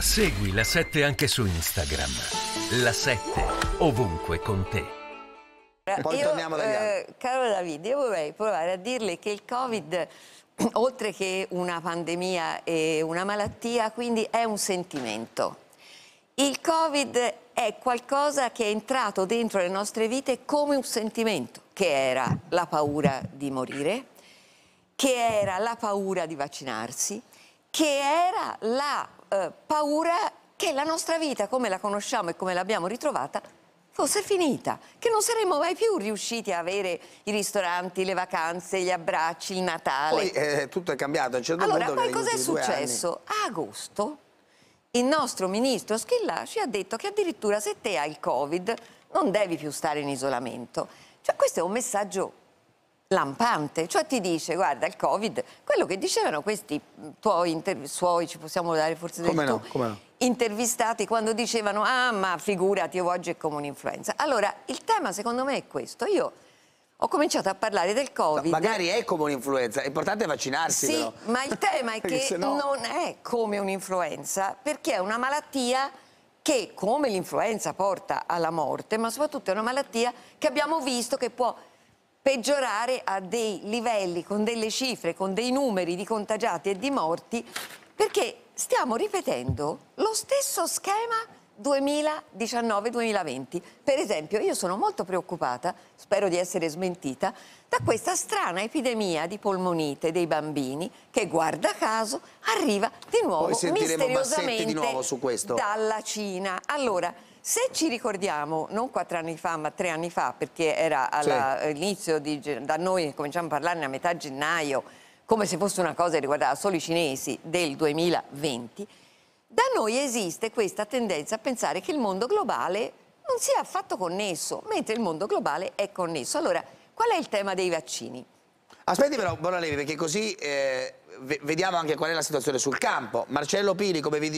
Segui la 7 anche su Instagram. La 7 ovunque con te. Eh, Poi io, torniamo dagli eh, Caro Davide, io vorrei provare a dirle che il Covid, oltre che una pandemia e una malattia, quindi è un sentimento. Il Covid è qualcosa che è entrato dentro le nostre vite come un sentimento, che era la paura di morire, che era la paura di vaccinarsi, che era la eh, paura che la nostra vita, come la conosciamo e come l'abbiamo ritrovata, fosse finita, che non saremmo mai più riusciti a avere i ristoranti, le vacanze, gli abbracci, il Natale. Poi eh, tutto è cambiato. A certo allora, poi cos'è successo? A agosto il nostro ministro Schillaci ha detto che addirittura se te hai il Covid non devi più stare in isolamento. Cioè, questo è un messaggio lampante, cioè ti dice guarda il Covid, quello che dicevano questi mm, tuoi suoi, ci possiamo dare forse del come tu, come no. intervistati quando dicevano ah ma figurati oggi è come un'influenza. Allora il tema secondo me è questo, io ho cominciato a parlare del Covid. No, magari è come un'influenza, è importante vaccinarsi. Sì, però. ma il tema è che no... non è come un'influenza perché è una malattia che come l'influenza porta alla morte, ma soprattutto è una malattia che abbiamo visto che può peggiorare a dei livelli, con delle cifre, con dei numeri di contagiati e di morti, perché stiamo ripetendo lo stesso schema 2019-2020. Per esempio, io sono molto preoccupata, spero di essere smentita, da questa strana epidemia di polmonite dei bambini che, guarda caso, arriva di nuovo misteriosamente di nuovo dalla Cina. Allora, se ci ricordiamo, non quattro anni fa, ma tre anni fa, perché era all'inizio sì. da noi, cominciamo a parlarne a metà gennaio, come se fosse una cosa che riguardava solo i cinesi del 2020, da noi esiste questa tendenza a pensare che il mondo globale non sia affatto connesso, mentre il mondo globale è connesso. Allora, qual è il tema dei vaccini? Aspetti però, Bonalevi, perché così eh, vediamo anche qual è la situazione sul campo. Marcello Piri, come vi dicevo,